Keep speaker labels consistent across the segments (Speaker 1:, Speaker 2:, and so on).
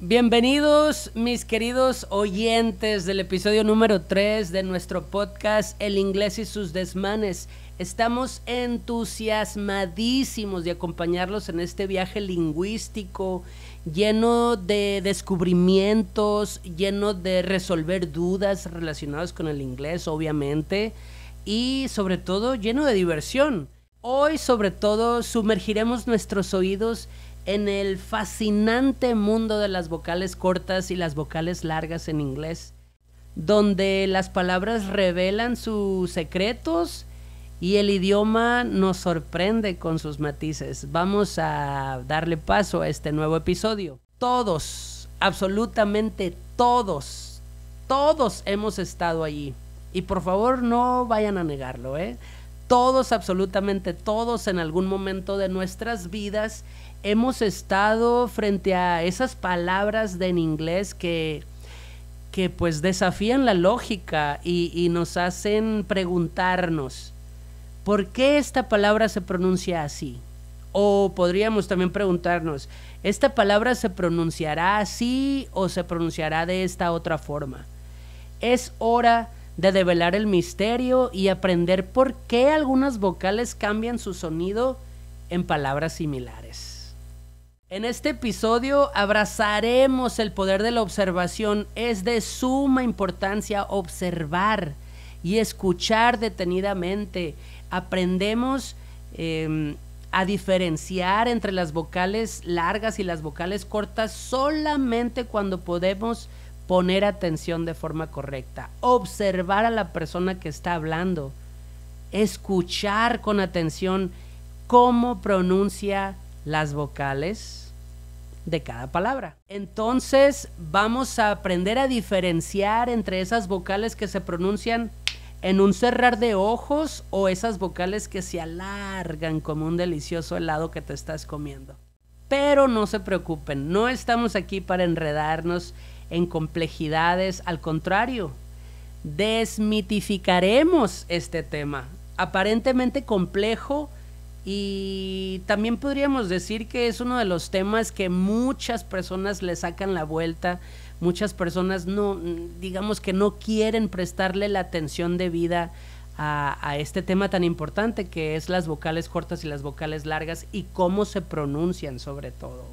Speaker 1: Bienvenidos mis queridos oyentes del episodio número 3 de nuestro podcast El inglés y sus desmanes. Estamos entusiasmadísimos de acompañarlos en este viaje lingüístico lleno de descubrimientos, lleno de resolver dudas relacionadas con el inglés, obviamente, y sobre todo lleno de diversión. Hoy sobre todo sumergiremos nuestros oídos en el fascinante mundo de las vocales cortas y las vocales largas en inglés, donde las palabras revelan sus secretos y el idioma nos sorprende con sus matices. Vamos a darle paso a este nuevo episodio. Todos, absolutamente todos, todos hemos estado allí. Y por favor no vayan a negarlo, ¿eh? Todos, absolutamente todos en algún momento de nuestras vidas hemos estado frente a esas palabras en inglés que, pues desafían la lógica y, y nos hacen preguntarnos, ¿por qué esta palabra se pronuncia así? O podríamos también preguntarnos, ¿esta palabra se pronunciará así o se pronunciará de esta otra forma? Es hora de develar el misterio y aprender por qué algunas vocales cambian su sonido en palabras similares. En este episodio abrazaremos el poder de la observación. Es de suma importancia observar y escuchar detenidamente. Aprendemos em, a diferenciar entre las vocales largas y las vocales cortas solamente cuando podemos poner atención de forma correcta. Observar a la persona que está hablando. Escuchar con atención cómo pronuncia las vocales de cada palabra. Entonces vamos a aprender a diferenciar entre esas vocales que se pronuncian en un cerrar de ojos o esas vocales que se alargan como un delicioso helado que te estás comiendo. Pero no se preocupen, no estamos aquí para enredarnos en complejidades, al contrario, desmitificaremos este tema, aparentemente complejo, y también podríamos decir que es uno de los temas que muchas personas le sacan la vuelta, muchas personas no, digamos que no quieren prestarle la atención debida a, a este tema tan importante que es las vocales cortas y las vocales largas y cómo se pronuncian sobre todo.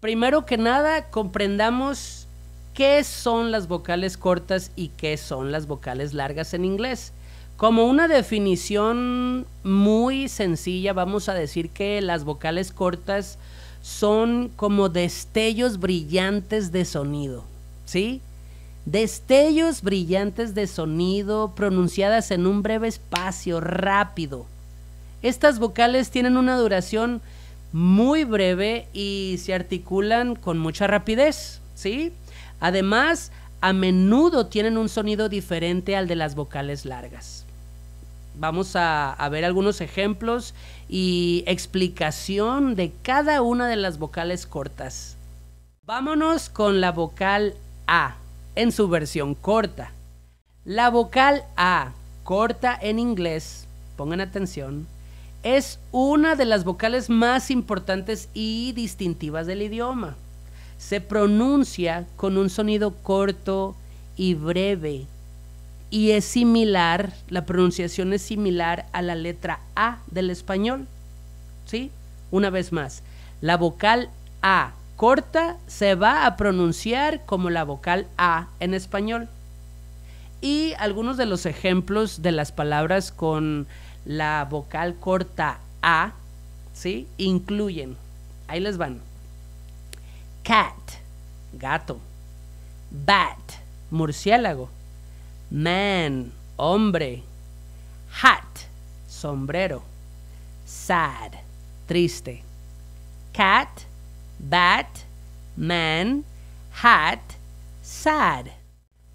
Speaker 1: Primero que nada, comprendamos qué son las vocales cortas y qué son las vocales largas en inglés. Como una definición muy sencilla, vamos a decir que las vocales cortas son como destellos brillantes de sonido, ¿sí? Destellos brillantes de sonido pronunciadas en un breve espacio, rápido. Estas vocales tienen una duración muy breve y se articulan con mucha rapidez, ¿sí? Además, a menudo tienen un sonido diferente al de las vocales largas. Vamos a, ver algunos ejemplos y explicación de cada una de las vocales cortas. Vámonos con la vocal A en su versión corta. La vocal A corta en inglés, pongan atención, es una de las vocales más importantes y distintivas del idioma se pronuncia con un sonido corto y breve y es similar, la pronunciación es similar a la letra A del español. ¿Sí? Una vez más, la vocal A corta se va a pronunciar como la vocal A en español. Y algunos de los ejemplos de las palabras con la vocal corta A, ¿sí? Incluyen, ahí les van, cat, gato, bat, murciélago, man, hombre, hat, sombrero, sad, triste. Cat, bat, man, hat, sad.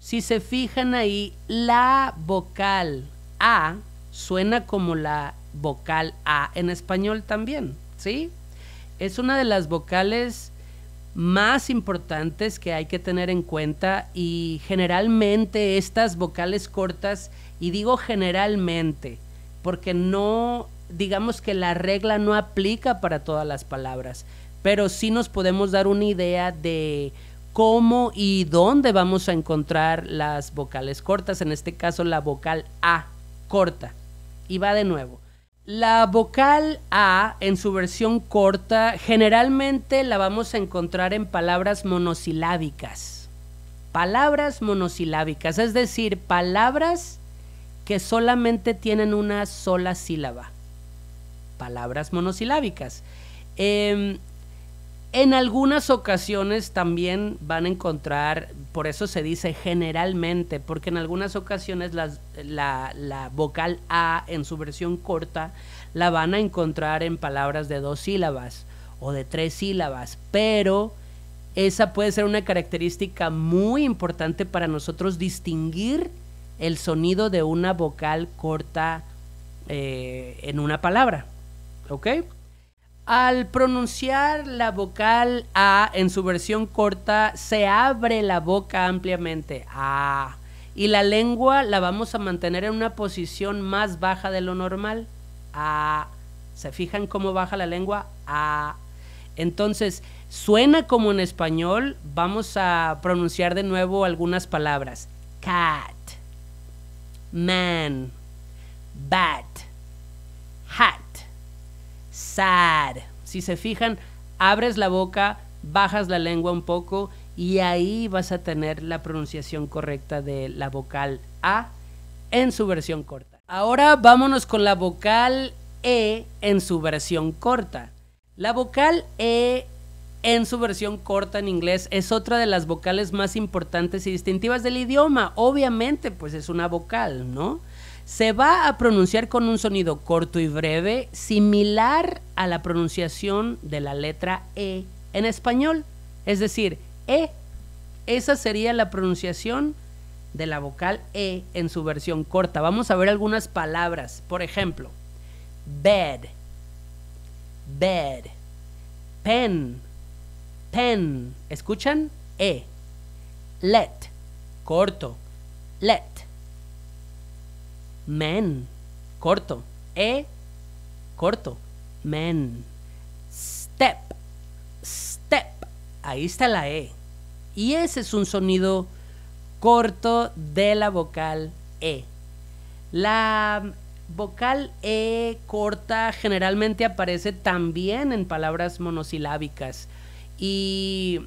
Speaker 1: Si se fijan ahí, la vocal A suena como la vocal A en español también, ¿sí? Es una de las vocales más importantes que hay que tener en cuenta y generalmente estas vocales cortas, y digo generalmente, porque no, digamos que la regla no aplica para todas las palabras, pero sí nos podemos dar una idea de cómo y dónde vamos a encontrar las vocales cortas, en este caso la vocal A corta. Y va de nuevo. La vocal A en su versión corta generalmente la vamos a encontrar en palabras monosilábicas. Palabras monosilábicas, es decir, palabras que solamente tienen una sola sílaba. Palabras monosilábicas. Em, en algunas ocasiones también van a encontrar, por eso se dice generalmente, porque en algunas ocasiones la, vocal A en su versión corta la van a encontrar en palabras de dos sílabas o de tres sílabas, pero esa puede ser una característica muy importante para nosotros distinguir el sonido de una vocal corta eh, en una palabra. ¿Ok? Al pronunciar la vocal A en su versión corta, se abre la boca ampliamente. Ah. Y la lengua la vamos a mantener en una posición más baja de lo normal. a ¿Se fijan cómo baja la lengua? a Entonces, suena como en español. Vamos a pronunciar de nuevo algunas palabras. Cat, man, bat, hat. Si se fijan, abres la boca, bajas la lengua un poco y ahí vas a tener la pronunciación correcta de la vocal A en su versión corta. Ahora vámonos con la vocal E en su versión corta. La vocal E en su versión corta en inglés es otra de las vocales más importantes y distintivas del idioma. Obviamente, pues es una vocal, ¿no? se va a pronunciar con un sonido corto y breve similar a la pronunciación de la letra E en español. Es decir, E. Esa sería la pronunciación de la vocal E en su versión corta. Vamos a ver algunas palabras. Por ejemplo, bed, bed, pen, pen. ¿Escuchan? E. Let, corto. Let men, corto, e, corto, men, step, step, ahí está la e. Y ese es un sonido corto de la vocal e. La vocal E corta generalmente aparece también en palabras monosilábicas y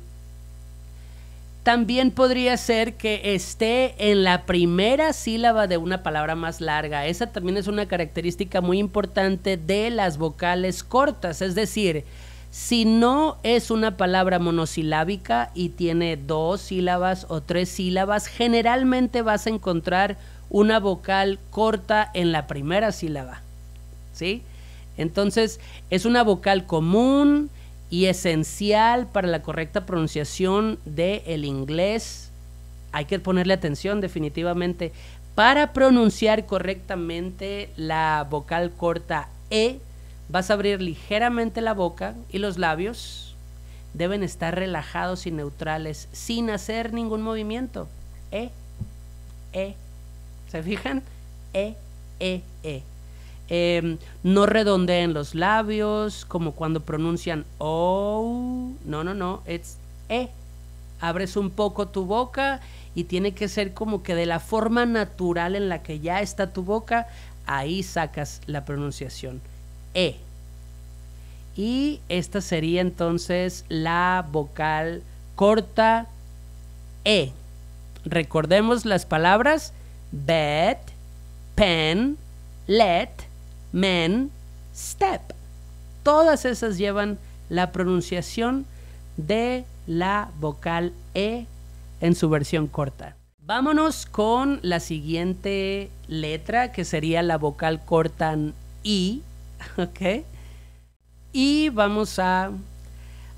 Speaker 1: también podría ser que esté en la primera sílaba de una palabra más larga. Esa también es una característica muy importante de las vocales cortas, es decir, si no es una palabra monosilábica y tiene dos sílabas o tres sílabas, generalmente vas a encontrar una vocal corta en la primera sílaba. ¿Sí? Entonces, es una vocal común, y esencial para la correcta pronunciación del inglés. Hay que ponerle atención definitivamente. Para pronunciar correctamente la vocal corta E, vas a abrir ligeramente la boca y los labios deben estar relajados y neutrales sin hacer ningún movimiento. E, E. ¿Se fijan? E, E, E. Em, no redondeen los labios, como cuando pronuncian oh. No, no, no, es e. Abres un poco tu boca y tiene que ser como que de la forma natural en la que ya está tu boca, ahí sacas la pronunciación e. Y esta sería entonces la vocal corta e. Recordemos las palabras bed, pen, let, men, step. Todas esas llevan la pronunciación de la vocal E en su versión corta. Vámonos con la siguiente letra, que sería la vocal corta I, Y vamos a,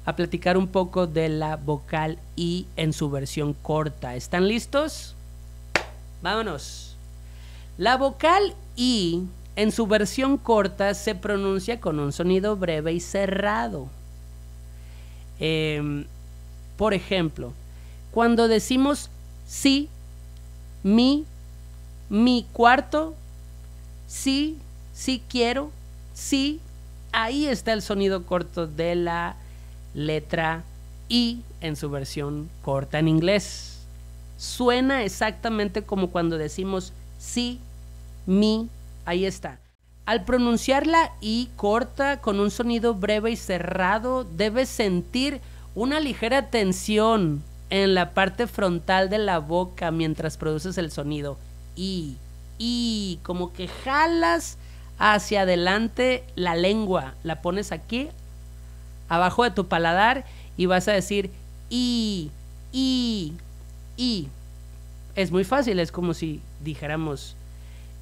Speaker 1: a platicar un poco de la vocal I en su versión corta. ¿Están listos? Vámonos. La vocal I en su versión corta se pronuncia con un sonido breve y cerrado. Em, por ejemplo, cuando decimos sí, mi, mi cuarto, sí, sí quiero, sí, ahí está el sonido corto de la letra I en su versión corta en inglés. Suena exactamente como cuando decimos sí, mi, Ahí está. Al pronunciar la I corta con un sonido breve y cerrado, debes sentir una ligera tensión en la parte frontal de la boca mientras produces el sonido. I, I, como que jalas hacia adelante la lengua, la pones aquí, abajo de tu paladar y vas a decir I, I, I. Es muy fácil, es como si dijéramos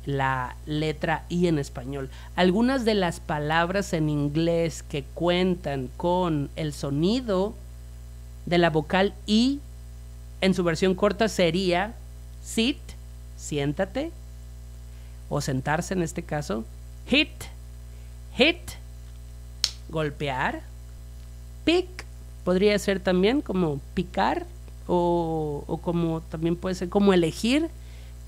Speaker 1: la letra I en español. Algunas de las palabras en inglés que cuentan con el sonido de la vocal I en su versión corta sería sit, siéntate, o sentarse en este caso, hit, hit, golpear, pick, podría ser también como picar o, como también puede ser como elegir,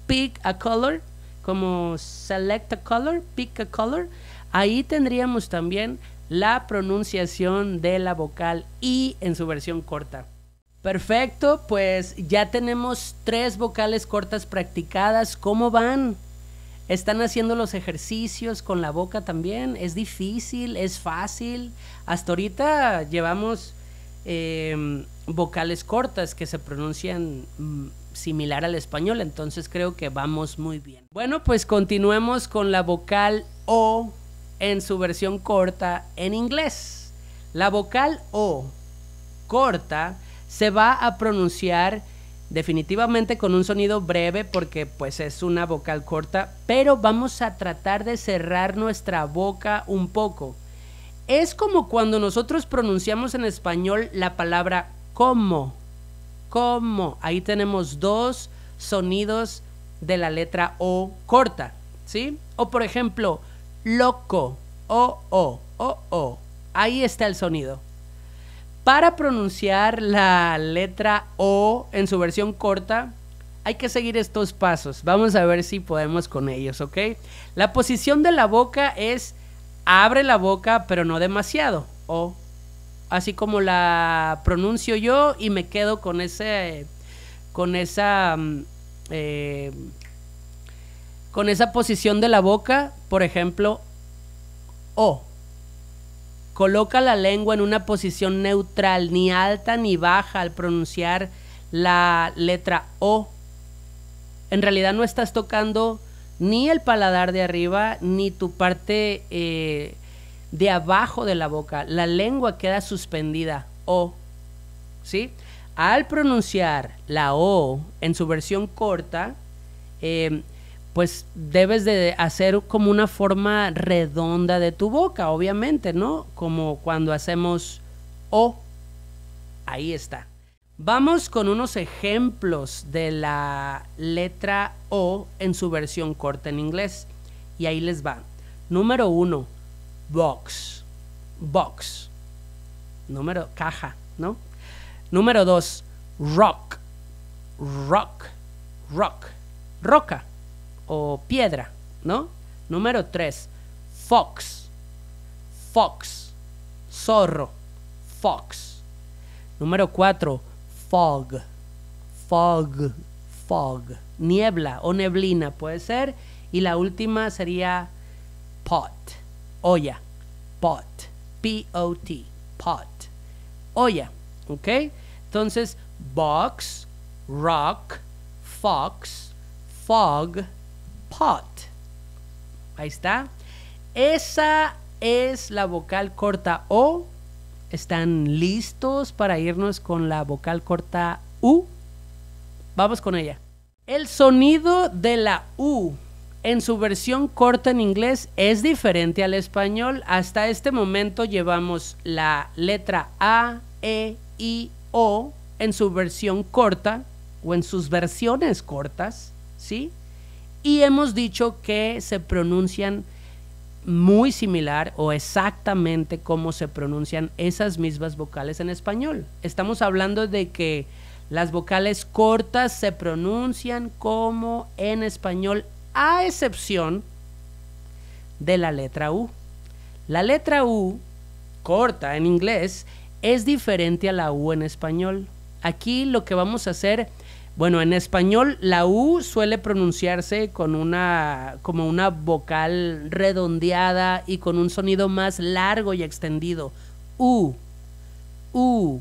Speaker 1: pick a color, como select a color, pick a color, ahí tendríamos también la pronunciación de la vocal y en su versión corta. Perfecto, pues ya tenemos tres vocales cortas practicadas. ¿Cómo van? ¿Están haciendo los ejercicios con la boca también? ¿Es difícil? ¿Es fácil? Hasta ahorita llevamos em, vocales cortas que se pronuncian mm, similar al español, entonces creo que vamos muy bien. Bueno, pues continuemos con la vocal O en su versión corta en inglés. La vocal O corta se va a pronunciar definitivamente con un sonido breve porque pues es una vocal corta, pero vamos a tratar de cerrar nuestra boca un poco. Es como cuando nosotros pronunciamos en español la palabra como Cómo Ahí tenemos dos sonidos de la letra O corta, ¿sí? O por ejemplo, loco, o, o, o, o. Ahí está el sonido. Para pronunciar la letra O en su versión corta, hay que seguir estos pasos. Vamos a ver si podemos con ellos, ¿ok? La posición de la boca es abre la boca, pero no demasiado. O, así como la pronuncio yo y me quedo con ese con esa mm, eh, con esa posición de la boca, por ejemplo, o coloca la lengua en una posición neutral, ni alta ni baja al pronunciar la letra o. En realidad no estás tocando ni el paladar de arriba ni tu parte eh, de abajo de la boca. La lengua queda suspendida. O. ¿Sí? Al pronunciar la O en su versión corta, em, pues debes de hacer como una forma redonda de tu boca, obviamente, ¿no? Como cuando hacemos O. Ahí está. Vamos con unos ejemplos de la letra O en su versión corta en inglés. Y ahí les va. Número uno, box, box. Número, caja, ¿no? Número dos, rock, rock, rock, roca o piedra, ¿no? Número tres, fox, fox, zorro, fox. Número cuatro, fog, fog, fog, niebla o neblina puede ser. Y la última sería pot olla, pot, P-O-T, pot, olla, ¿ok? Entonces, box, rock, fox, fog, pot. Ahí está. Esa es la vocal corta O. ¿Están listos para irnos con la vocal corta U? Vamos con ella. El sonido de la U en su versión corta en inglés es diferente al español. Hasta este momento llevamos la letra A, E, I, O en su versión corta o en sus versiones cortas, ¿sí? Y hemos dicho que se pronuncian muy similar o exactamente como se pronuncian esas mismas vocales en español. Estamos hablando de que las vocales cortas se pronuncian como en español a excepción de la letra U. La letra U, corta en inglés, es diferente a la U en español. Aquí lo que vamos a hacer, bueno, en español la U suele pronunciarse con una como una vocal redondeada y con un sonido más largo y extendido. U. U.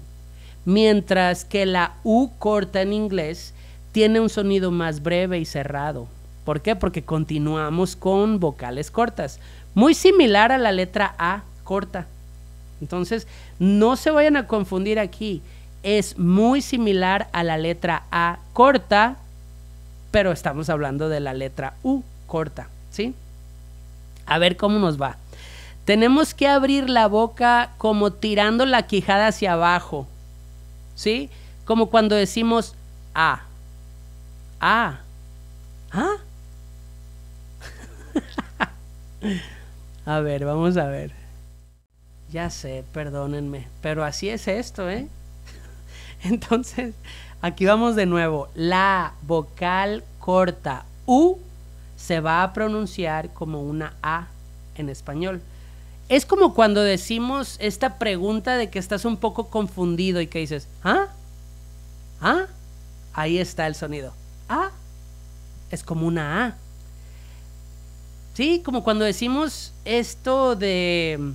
Speaker 1: Mientras que la U corta en inglés tiene un sonido más breve y cerrado. ¿Por qué? Porque continuamos con vocales cortas, muy similar a la letra A corta. Entonces, no se vayan a confundir aquí. Es muy similar a la letra A corta, pero estamos hablando de la letra U corta, ¿sí? A ver cómo nos va. Tenemos que abrir la boca como tirando la quijada hacia abajo, ¿sí? Como cuando decimos A. A, A. ¿Ah? a ver, vamos a ver. Ya sé, perdónenme, pero así es esto, ¿eh? Entonces, aquí vamos de nuevo. La vocal corta U se va a pronunciar como una A en español. Es como cuando decimos esta pregunta de que estás un poco confundido y que dices, ¿ah? ¿Ah? Ahí está el sonido. ¿Ah? Es como una A. Sí, como cuando decimos esto de,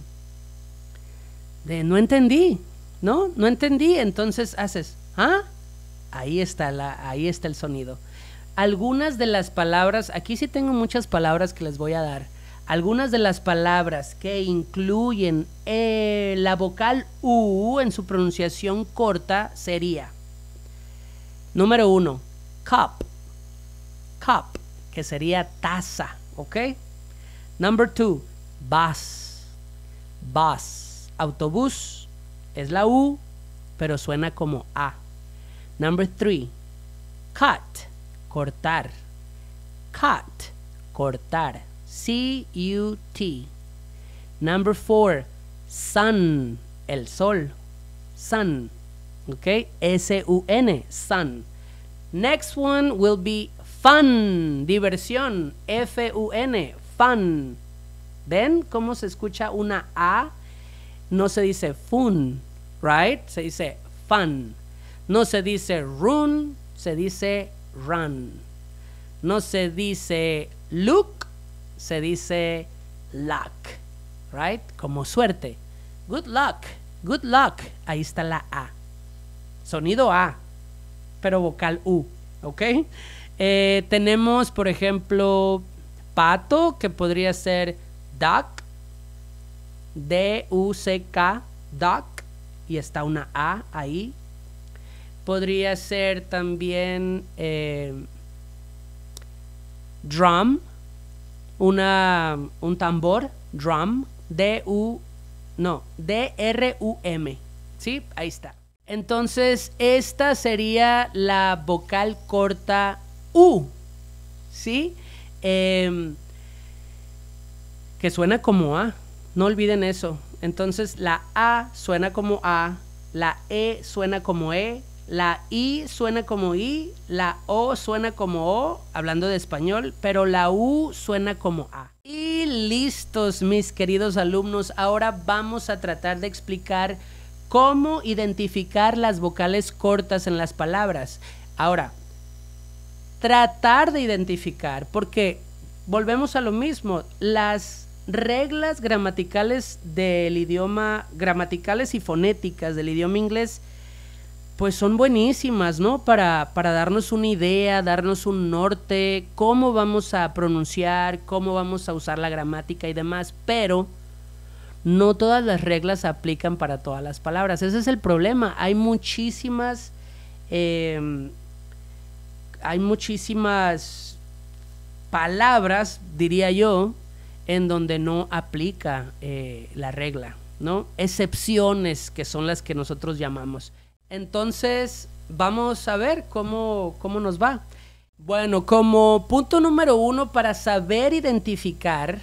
Speaker 1: de no entendí, ¿no? No entendí, entonces haces, ¿ah? Ahí está, la, ahí está el sonido. Algunas de las palabras, aquí sí tengo muchas palabras que les voy a dar. Algunas de las palabras que incluyen eh, la vocal U en su pronunciación corta sería, número uno, cup, cup, que sería taza, ¿ok? Number two, bus. Bus. Autobús es la U, pero suena como A. Number three, cut. Cortar. Cut. Cortar. C-U-T. Number four, sun. El sol. Sun. Okay? S-U-N. Sun. Next one will be fun. Diversión. F-U-N fun. ¿Ven cómo se escucha una A? No se dice fun, right? Se dice fun. No se dice run, se dice run. No se dice look, se dice luck, right? Como suerte. Good luck, good luck. Ahí está la A. Sonido A, pero vocal U, ¿ok? Eh, tenemos, por ejemplo, que podría ser duck, D-U-C-K, duck, y está una A ahí. Podría ser también eh, drum, una, un tambor, drum, D-U, no, D-R-U-M, ¿sí? Ahí está. Entonces, esta sería la vocal corta U, ¿sí? Em, que suena como A. No olviden eso. Entonces la A suena como A, la E suena como E, la I suena como I, la O suena como O, hablando de español, pero la U suena como A. Y listos, mis queridos alumnos, ahora vamos a tratar de explicar cómo identificar las vocales cortas en las palabras. Ahora, tratar de identificar, porque volvemos a lo mismo, las reglas gramaticales del idioma, gramaticales y fonéticas del idioma inglés, pues son buenísimas, ¿no? Para, para darnos una idea, darnos un norte, cómo vamos a pronunciar, cómo vamos a usar la gramática y demás, pero no todas las reglas aplican para todas las palabras. Ese es el problema. Hay muchísimas... Eh, hay muchísimas palabras, diría yo, en donde no aplica eh, la regla, ¿no? Excepciones que son las que nosotros llamamos. Entonces, vamos a ver cómo, cómo nos va. Bueno, como punto número uno para saber identificar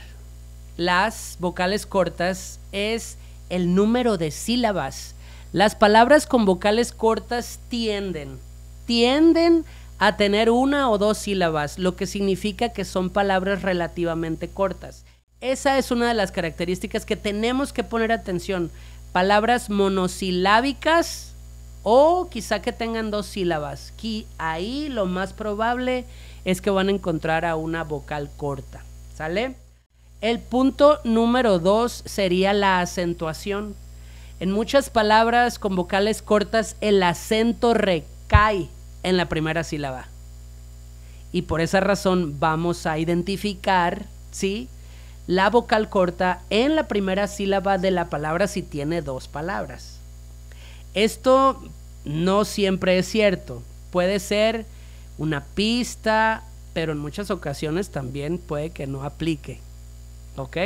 Speaker 1: las vocales cortas es el número de sílabas. Las palabras con vocales cortas tienden, tienden a tener una o dos sílabas, lo que significa que son palabras relativamente cortas. Esa es una de las características que tenemos que poner atención. Palabras monosilábicas o quizá que tengan dos sílabas. Aquí, ahí lo más probable es que van a encontrar a una vocal corta. ¿Sale? El punto número dos sería la acentuación. En muchas palabras con vocales cortas el acento recae en la primera sílaba. Y por esa razón vamos a identificar, ¿sí? La vocal corta en la primera sílaba de la palabra si tiene dos palabras. Esto no siempre es cierto. Puede ser una pista, pero en muchas ocasiones también puede que no aplique. ¿Ok?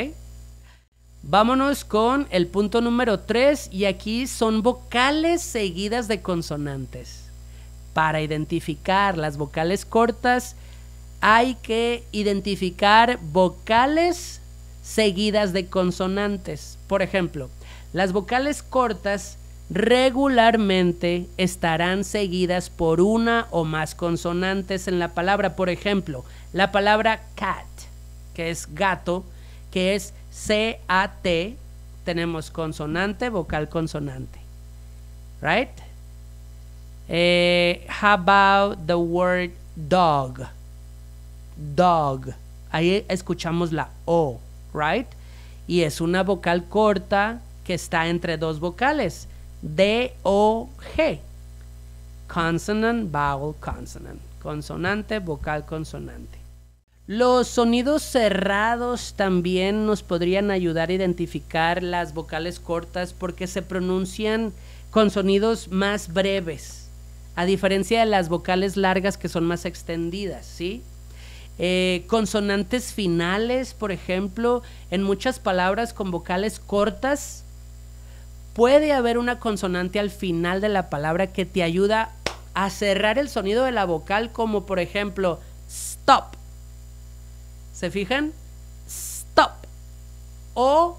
Speaker 1: Vámonos con el punto número 3 y aquí son vocales seguidas de consonantes para identificar las vocales cortas, hay que identificar vocales seguidas de consonantes. Por ejemplo, las vocales cortas regularmente estarán seguidas por una o más consonantes en la palabra. Por ejemplo, la palabra cat, que es gato, que es C-A-T, tenemos consonante, vocal, consonante. ¿Right? Eh, how about the word dog? Dog. Ahí escuchamos la O, right? Y es una vocal corta que está entre dos vocales. D-O-G. Consonant, vowel, consonant. Consonante, vocal, consonante. Los sonidos cerrados también nos podrían ayudar a identificar las vocales cortas porque se pronuncian con sonidos más breves a diferencia de las vocales largas que son más extendidas, ¿sí? Eh, consonantes finales, por ejemplo, en muchas palabras con vocales cortas, puede haber una consonante al final de la palabra que te ayuda a cerrar el sonido de la vocal, como por ejemplo, stop. ¿Se fijan? Stop. O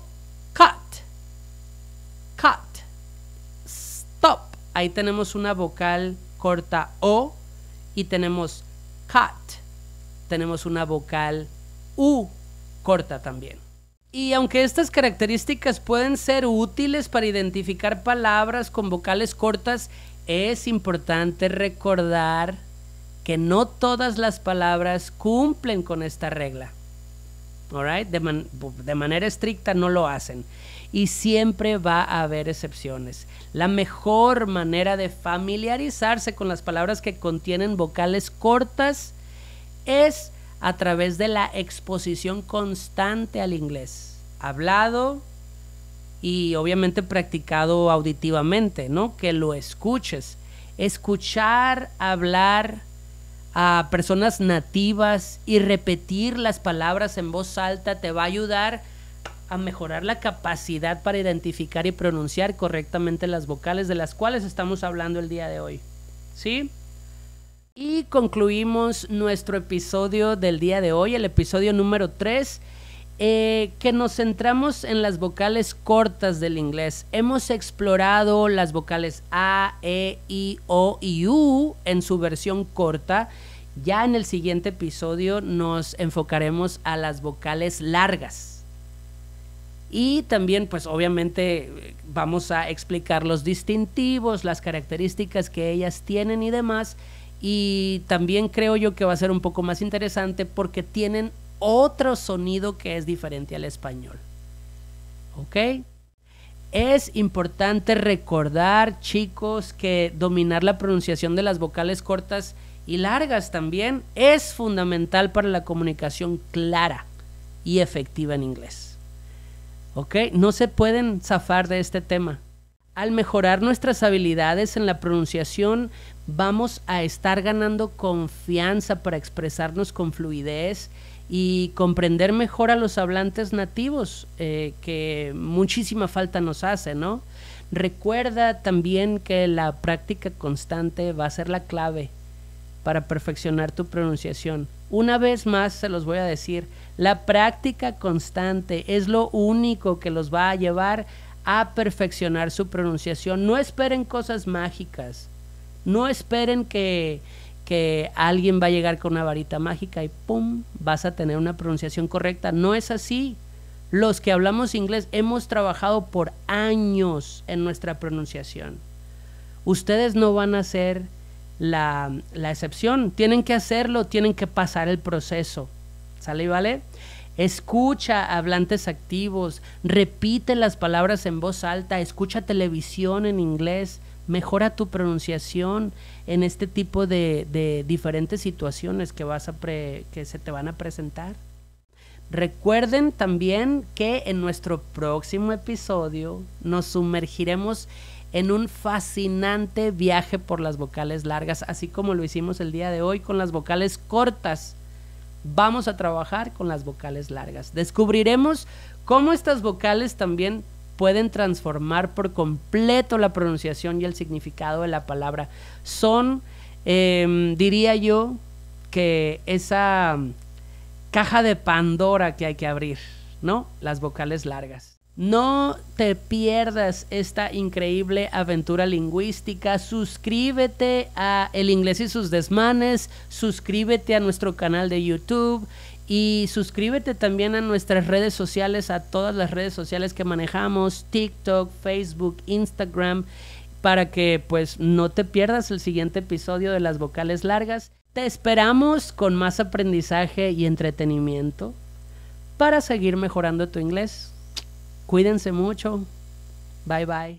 Speaker 1: ahí tenemos una vocal corta O y tenemos cut, tenemos una vocal U corta también. Y aunque estas características pueden ser útiles para identificar palabras con vocales cortas, es importante recordar que no todas las palabras cumplen con esta regla. All de manera estricta no lo hacen y siempre va a haber excepciones. La mejor manera de familiarizarse con las palabras que contienen vocales cortas es a través de la exposición constante al inglés, hablado y obviamente practicado auditivamente, ¿no? Que lo escuches. Escuchar hablar a personas nativas y repetir las palabras en voz alta te va a ayudar a mejorar la capacidad para identificar y pronunciar correctamente las vocales de las cuales estamos hablando el día de hoy. ¿Sí? Y concluimos nuestro episodio del día de hoy, el episodio número 3. Eh, que nos centramos en las vocales cortas del inglés. Hemos explorado las vocales A, E, I, O y U en su versión corta. Ya en el siguiente episodio nos enfocaremos a las vocales largas. Y también, pues obviamente, vamos a explicar los distintivos, las características que ellas tienen y demás. Y también creo yo que va a ser un poco más interesante porque tienen otro sonido que es diferente al español. ¿Ok? Es importante recordar, chicos, que dominar la pronunciación de las vocales cortas y largas también es fundamental para la comunicación clara y efectiva en inglés. No se pueden zafar de este tema. Al mejorar nuestras habilidades en la pronunciación, vamos a estar ganando confianza para expresarnos con fluidez y comprender mejor a los hablantes nativos, eh, que muchísima falta nos hace, ¿no? Recuerda también que la práctica constante va a ser la clave para perfeccionar tu pronunciación. Una vez más se los voy a decir, la práctica constante es lo único que los va a llevar a perfeccionar su pronunciación. No esperen cosas mágicas. No esperen que, alguien va a llegar con una varita mágica y ¡pum! vas a tener una pronunciación correcta. No es así. Los que hablamos inglés hemos trabajado por años en nuestra pronunciación. Ustedes no van a ser la, la excepción. Tienen que hacerlo, tienen que pasar el proceso. ¿Sale y vale? Escucha hablantes activos, repite las palabras en voz alta, escucha televisión en inglés, mejora tu pronunciación en este tipo de, diferentes situaciones que, vas a que se te van a presentar. Recuerden también que en nuestro próximo episodio nos sumergiremos en un fascinante viaje por las vocales largas, así como lo hicimos el día de hoy con las vocales cortas vamos a trabajar con las vocales largas. Descubriremos cómo estas vocales también pueden transformar por completo la pronunciación y el significado de la palabra. Son, em, diría yo, que esa mm, caja de Pandora que hay que abrir, ¿no? Las vocales largas. No te pierdas esta increíble aventura lingüística. Suscríbete a El Inglés y sus desmanes. Suscríbete a nuestro canal de YouTube. Y suscríbete también a nuestras redes sociales, a todas las redes sociales que manejamos, TikTok, Facebook, Instagram, para que pues no te pierdas el siguiente episodio de las vocales largas. Te esperamos con más aprendizaje y entretenimiento para seguir mejorando tu inglés. Cuídense mucho. Bye bye.